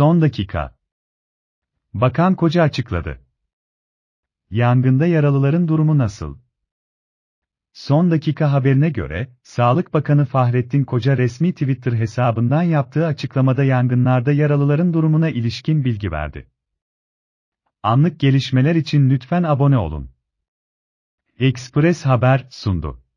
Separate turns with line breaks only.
Son dakika. Bakan Koca açıkladı. Yangında yaralıların durumu nasıl? Son dakika haberine göre, Sağlık Bakanı Fahrettin Koca resmi Twitter hesabından yaptığı açıklamada yangınlarda yaralıların durumuna ilişkin bilgi verdi. Anlık gelişmeler için lütfen abone olun. Express Haber sundu.